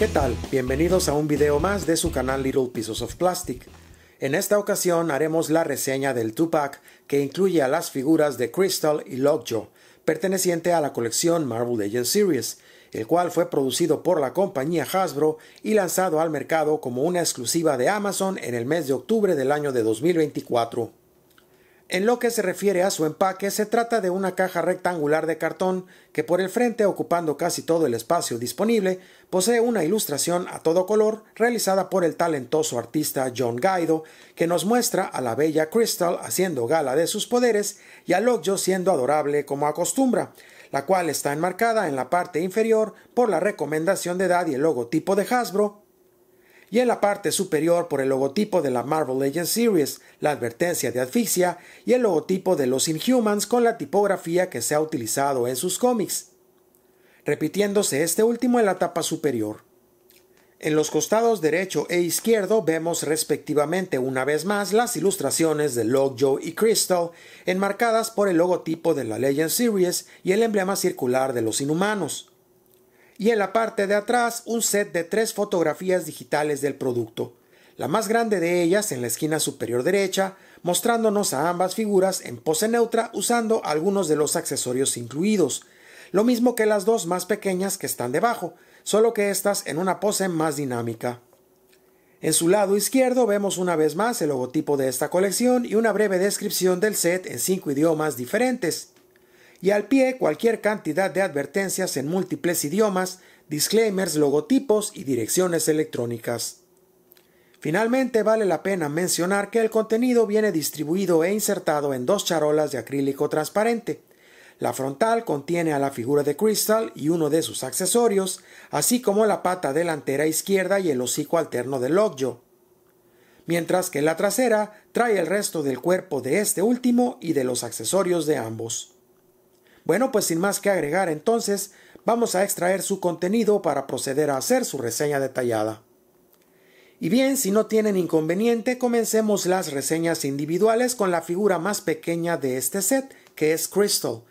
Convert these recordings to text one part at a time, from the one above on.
¿Qué tal? Bienvenidos a un video más de su canal Little Pieces of Plastic. En esta ocasión haremos la reseña del Tupac que incluye a las figuras de Crystal y Lockjaw, perteneciente a la colección Marvel Legends Series, el cual fue producido por la compañía Hasbro y lanzado al mercado como una exclusiva de Amazon en el mes de octubre del año de 2024. En lo que se refiere a su empaque, se trata de una caja rectangular de cartón que por el frente, ocupando casi todo el espacio disponible, posee una ilustración a todo color realizada por el talentoso artista John Guido, que nos muestra a la bella Crystal haciendo gala de sus poderes y a Loggio siendo adorable como acostumbra, la cual está enmarcada en la parte inferior por la recomendación de edad y el logotipo de Hasbro y en la parte superior por el logotipo de la Marvel Legends Series, la advertencia de asfixia y el logotipo de los Inhumans con la tipografía que se ha utilizado en sus cómics, repitiéndose este último en la tapa superior. En los costados derecho e izquierdo vemos respectivamente una vez más las ilustraciones de Lockjaw y Crystal, enmarcadas por el logotipo de la Legend Series y el emblema circular de los inhumanos y en la parte de atrás un set de tres fotografías digitales del producto, la más grande de ellas en la esquina superior derecha, mostrándonos a ambas figuras en pose neutra usando algunos de los accesorios incluidos, lo mismo que las dos más pequeñas que están debajo, solo que estas en una pose más dinámica. En su lado izquierdo vemos una vez más el logotipo de esta colección y una breve descripción del set en cinco idiomas diferentes, y al pie cualquier cantidad de advertencias en múltiples idiomas, disclaimers, logotipos y direcciones electrónicas. Finalmente vale la pena mencionar que el contenido viene distribuido e insertado en dos charolas de acrílico transparente. La frontal contiene a la figura de Crystal y uno de sus accesorios, así como la pata delantera izquierda y el hocico alterno del Loggio, mientras que la trasera trae el resto del cuerpo de este último y de los accesorios de ambos. Bueno, pues sin más que agregar entonces, vamos a extraer su contenido para proceder a hacer su reseña detallada. Y bien, si no tienen inconveniente, comencemos las reseñas individuales con la figura más pequeña de este set, que es Crystal,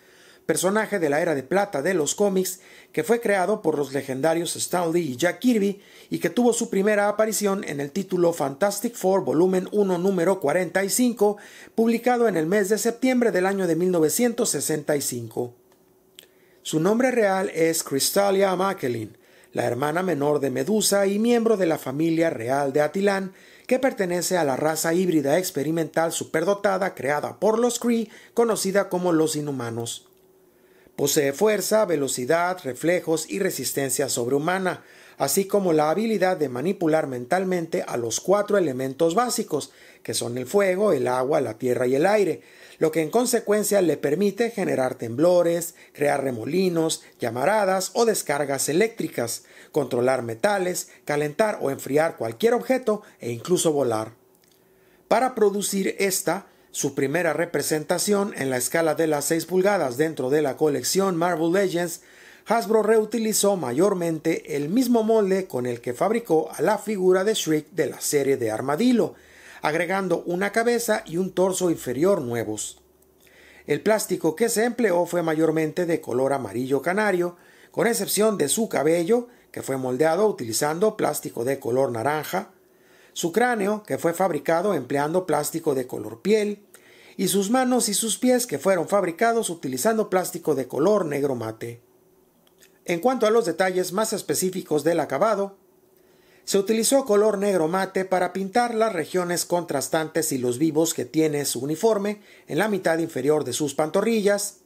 personaje de la era de plata de los cómics que fue creado por los legendarios Stan y Jack Kirby y que tuvo su primera aparición en el título Fantastic Four volumen 1 número 45 publicado en el mes de septiembre del año de 1965. Su nombre real es Crystalia Macklin, la hermana menor de Medusa y miembro de la familia real de Atilán, que pertenece a la raza híbrida experimental superdotada creada por los Kree, conocida como los Inhumanos. Posee fuerza, velocidad, reflejos y resistencia sobrehumana, así como la habilidad de manipular mentalmente a los cuatro elementos básicos, que son el fuego, el agua, la tierra y el aire, lo que en consecuencia le permite generar temblores, crear remolinos, llamaradas o descargas eléctricas, controlar metales, calentar o enfriar cualquier objeto e incluso volar. Para producir esta, su primera representación en la escala de las 6 pulgadas dentro de la colección Marvel Legends, Hasbro reutilizó mayormente el mismo molde con el que fabricó a la figura de Shriek de la serie de Armadillo, agregando una cabeza y un torso inferior nuevos. El plástico que se empleó fue mayormente de color amarillo canario, con excepción de su cabello, que fue moldeado utilizando plástico de color naranja, su cráneo, que fue fabricado empleando plástico de color piel, y sus manos y sus pies, que fueron fabricados utilizando plástico de color negro mate. En cuanto a los detalles más específicos del acabado, se utilizó color negro mate para pintar las regiones contrastantes y los vivos que tiene su uniforme en la mitad inferior de sus pantorrillas,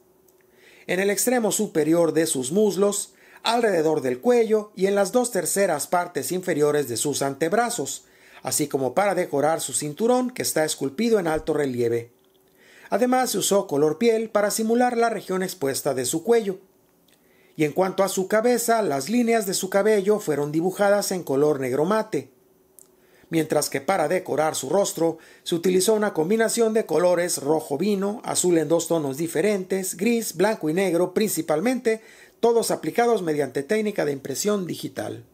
en el extremo superior de sus muslos, alrededor del cuello y en las dos terceras partes inferiores de sus antebrazos, así como para decorar su cinturón que está esculpido en alto relieve. Además se usó color piel para simular la región expuesta de su cuello. Y en cuanto a su cabeza, las líneas de su cabello fueron dibujadas en color negro mate, mientras que para decorar su rostro se utilizó una combinación de colores rojo vino, azul en dos tonos diferentes, gris, blanco y negro principalmente, todos aplicados mediante técnica de impresión digital.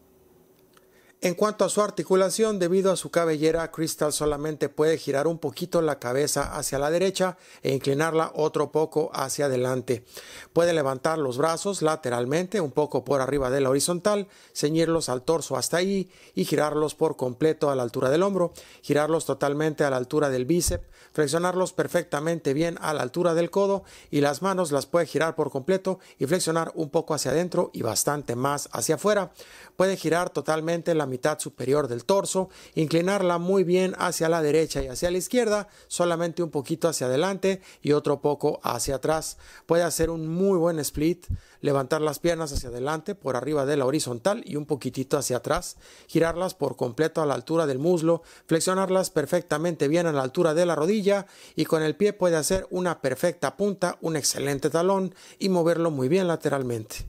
En cuanto a su articulación, debido a su cabellera, Crystal solamente puede girar un poquito la cabeza hacia la derecha e inclinarla otro poco hacia adelante. Puede levantar los brazos lateralmente, un poco por arriba de la horizontal, ceñirlos al torso hasta ahí y girarlos por completo a la altura del hombro, girarlos totalmente a la altura del bíceps, flexionarlos perfectamente bien a la altura del codo y las manos las puede girar por completo y flexionar un poco hacia adentro y bastante más hacia afuera. Puede girar totalmente la mitad superior del torso, inclinarla muy bien hacia la derecha y hacia la izquierda, solamente un poquito hacia adelante y otro poco hacia atrás. Puede hacer un muy buen split, levantar las piernas hacia adelante por arriba de la horizontal y un poquitito hacia atrás, girarlas por completo a la altura del muslo, flexionarlas perfectamente bien a la altura de la rodilla y con el pie puede hacer una perfecta punta, un excelente talón y moverlo muy bien lateralmente.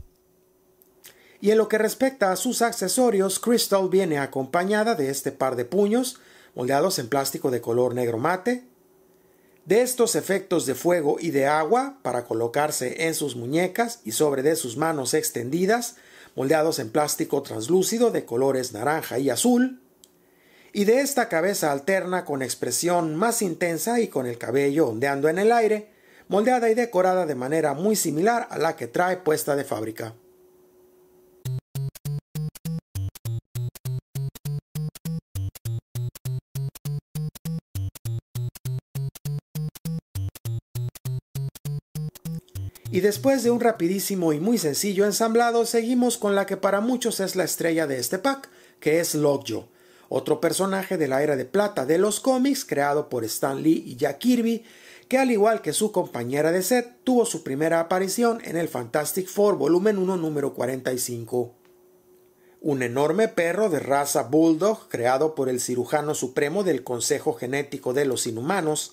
Y en lo que respecta a sus accesorios, Crystal viene acompañada de este par de puños, moldeados en plástico de color negro mate, de estos efectos de fuego y de agua para colocarse en sus muñecas y sobre de sus manos extendidas, moldeados en plástico translúcido de colores naranja y azul, y de esta cabeza alterna con expresión más intensa y con el cabello ondeando en el aire, moldeada y decorada de manera muy similar a la que trae puesta de fábrica. Y después de un rapidísimo y muy sencillo ensamblado, seguimos con la que para muchos es la estrella de este pack, que es Loggio, otro personaje de la era de plata de los cómics creado por Stan Lee y Jack Kirby, que al igual que su compañera de set, tuvo su primera aparición en el Fantastic Four volumen 1 número 45. Un enorme perro de raza bulldog creado por el cirujano supremo del Consejo Genético de los Inhumanos,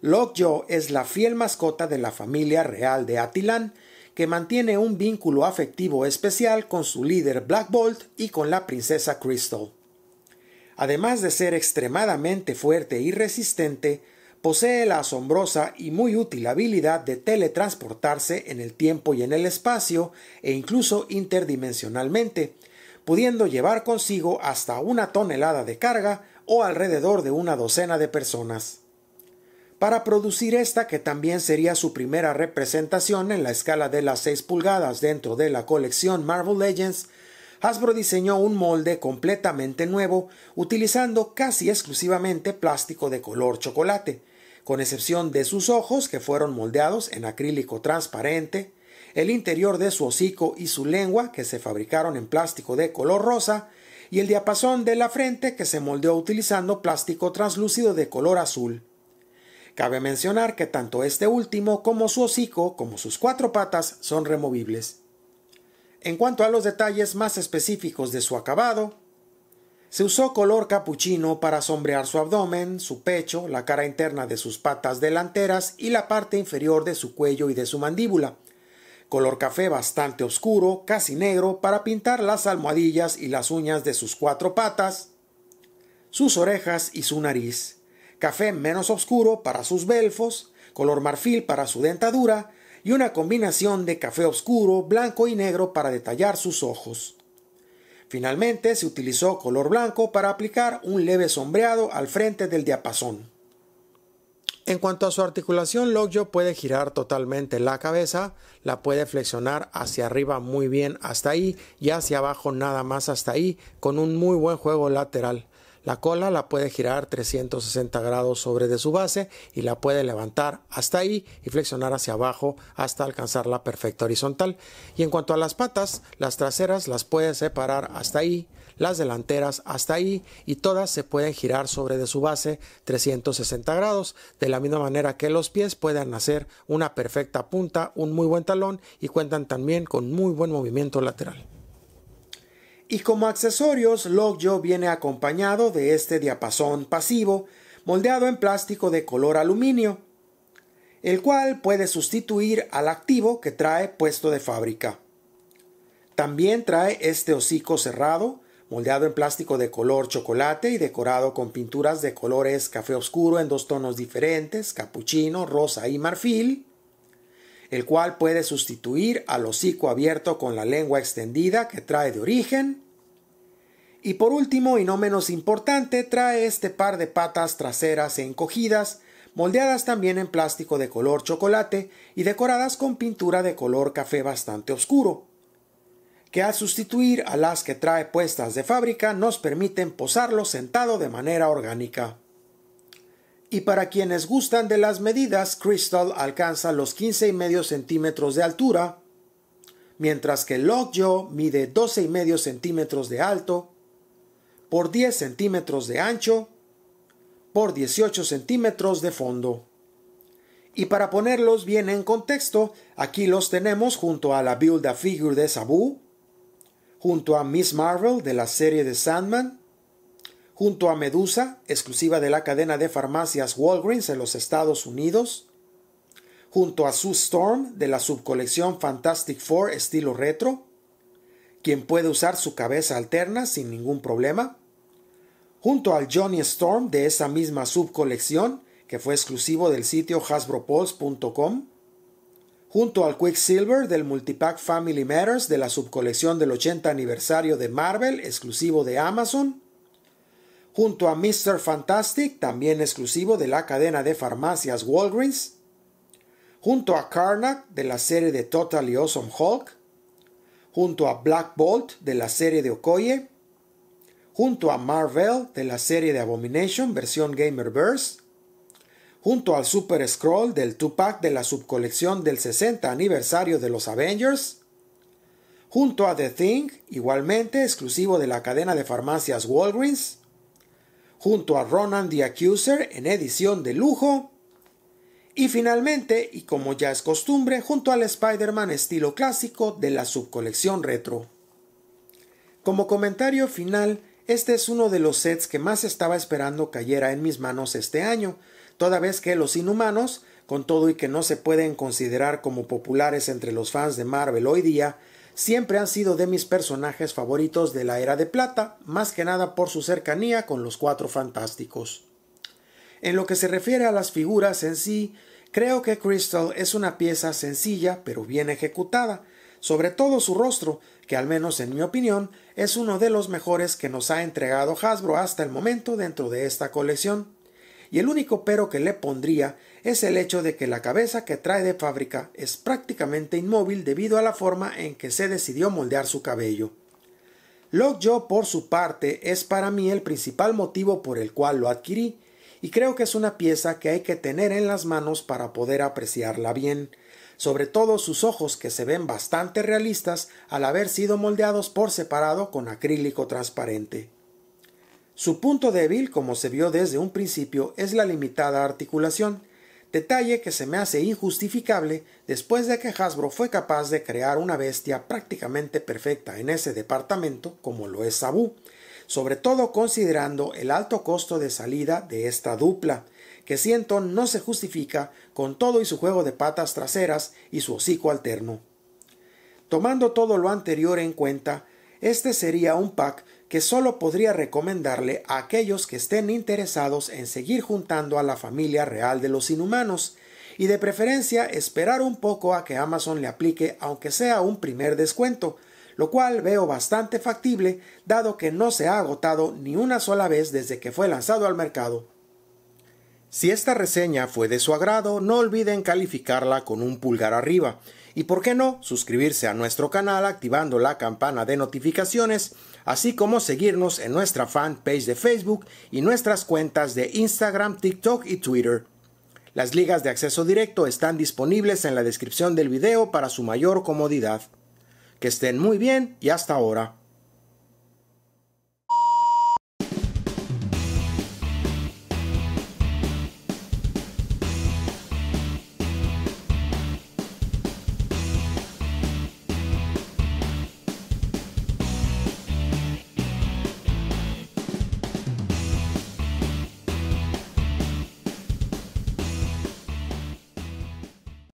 Lockjaw es la fiel mascota de la familia real de Atilán, que mantiene un vínculo afectivo especial con su líder Black Bolt y con la princesa Crystal. Además de ser extremadamente fuerte y resistente, posee la asombrosa y muy útil habilidad de teletransportarse en el tiempo y en el espacio e incluso interdimensionalmente, pudiendo llevar consigo hasta una tonelada de carga o alrededor de una docena de personas para producir esta que también sería su primera representación en la escala de las 6 pulgadas dentro de la colección Marvel Legends, Hasbro diseñó un molde completamente nuevo utilizando casi exclusivamente plástico de color chocolate, con excepción de sus ojos que fueron moldeados en acrílico transparente, el interior de su hocico y su lengua que se fabricaron en plástico de color rosa, y el diapasón de la frente que se moldeó utilizando plástico translúcido de color azul. Cabe mencionar que tanto este último como su hocico, como sus cuatro patas, son removibles. En cuanto a los detalles más específicos de su acabado, se usó color capuchino para sombrear su abdomen, su pecho, la cara interna de sus patas delanteras y la parte inferior de su cuello y de su mandíbula. Color café bastante oscuro, casi negro, para pintar las almohadillas y las uñas de sus cuatro patas, sus orejas y su nariz café menos oscuro para sus belfos, color marfil para su dentadura y una combinación de café oscuro, blanco y negro para detallar sus ojos. Finalmente se utilizó color blanco para aplicar un leve sombreado al frente del diapasón. En cuanto a su articulación, Loggio puede girar totalmente la cabeza, la puede flexionar hacia arriba muy bien hasta ahí y hacia abajo nada más hasta ahí, con un muy buen juego lateral. La cola la puede girar 360 grados sobre de su base y la puede levantar hasta ahí y flexionar hacia abajo hasta alcanzar la perfecta horizontal. Y en cuanto a las patas, las traseras las puede separar hasta ahí, las delanteras hasta ahí y todas se pueden girar sobre de su base 360 grados, de la misma manera que los pies pueden hacer una perfecta punta, un muy buen talón y cuentan también con muy buen movimiento lateral. Y como accesorios, Logio viene acompañado de este diapasón pasivo, moldeado en plástico de color aluminio, el cual puede sustituir al activo que trae puesto de fábrica. También trae este hocico cerrado, moldeado en plástico de color chocolate y decorado con pinturas de colores café oscuro en dos tonos diferentes, capuchino, rosa y marfil el cual puede sustituir al hocico abierto con la lengua extendida que trae de origen. Y por último y no menos importante, trae este par de patas traseras e encogidas, moldeadas también en plástico de color chocolate y decoradas con pintura de color café bastante oscuro, que al sustituir a las que trae puestas de fábrica nos permiten posarlo sentado de manera orgánica y para quienes gustan de las medidas, Crystal alcanza los medio centímetros de altura, mientras que Lockjaw mide medio centímetros de alto, por 10 centímetros de ancho, por 18 centímetros de fondo. Y para ponerlos bien en contexto, aquí los tenemos junto a la Build Figure de Sabu, junto a Miss Marvel de la serie de Sandman, junto a Medusa, exclusiva de la cadena de farmacias Walgreens en los Estados Unidos, junto a Sue Storm de la subcolección Fantastic Four estilo retro, quien puede usar su cabeza alterna sin ningún problema, junto al Johnny Storm de esa misma subcolección que fue exclusivo del sitio hasbropulse.com, junto al Quicksilver del Multipack Family Matters de la subcolección del 80 aniversario de Marvel exclusivo de Amazon, junto a Mr. Fantastic, también exclusivo de la cadena de farmacias Walgreens, junto a Karnak de la serie de Totally Awesome Hulk, junto a Black Bolt de la serie de Okoye, junto a Marvel de la serie de Abomination versión Gamerverse, junto al Super Scroll del Tupac de la subcolección del 60 aniversario de los Avengers, junto a The Thing, igualmente exclusivo de la cadena de farmacias Walgreens, junto a Ronan the Accuser en edición de lujo. Y finalmente, y como ya es costumbre, junto al Spider-Man estilo clásico de la subcolección retro. Como comentario final, este es uno de los sets que más estaba esperando cayera en mis manos este año, toda vez que los inhumanos, con todo y que no se pueden considerar como populares entre los fans de Marvel hoy día, siempre han sido de mis personajes favoritos de la Era de Plata, más que nada por su cercanía con los Cuatro Fantásticos. En lo que se refiere a las figuras en sí, creo que Crystal es una pieza sencilla pero bien ejecutada, sobre todo su rostro, que al menos en mi opinión es uno de los mejores que nos ha entregado Hasbro hasta el momento dentro de esta colección y el único pero que le pondría es el hecho de que la cabeza que trae de fábrica es prácticamente inmóvil debido a la forma en que se decidió moldear su cabello. Lockjaw, por su parte, es para mí el principal motivo por el cual lo adquirí, y creo que es una pieza que hay que tener en las manos para poder apreciarla bien, sobre todo sus ojos que se ven bastante realistas al haber sido moldeados por separado con acrílico transparente. Su punto débil, como se vio desde un principio, es la limitada articulación, detalle que se me hace injustificable después de que Hasbro fue capaz de crear una bestia prácticamente perfecta en ese departamento como lo es Sabu, sobre todo considerando el alto costo de salida de esta dupla, que siento no se justifica con todo y su juego de patas traseras y su hocico alterno. Tomando todo lo anterior en cuenta, este sería un pack que solo podría recomendarle a aquellos que estén interesados en seguir juntando a la familia real de los inhumanos, y de preferencia esperar un poco a que Amazon le aplique aunque sea un primer descuento, lo cual veo bastante factible dado que no se ha agotado ni una sola vez desde que fue lanzado al mercado. Si esta reseña fue de su agrado, no olviden calificarla con un pulgar arriba y por qué no suscribirse a nuestro canal activando la campana de notificaciones, así como seguirnos en nuestra fanpage de Facebook y nuestras cuentas de Instagram, TikTok y Twitter. Las ligas de acceso directo están disponibles en la descripción del video para su mayor comodidad. Que estén muy bien y hasta ahora.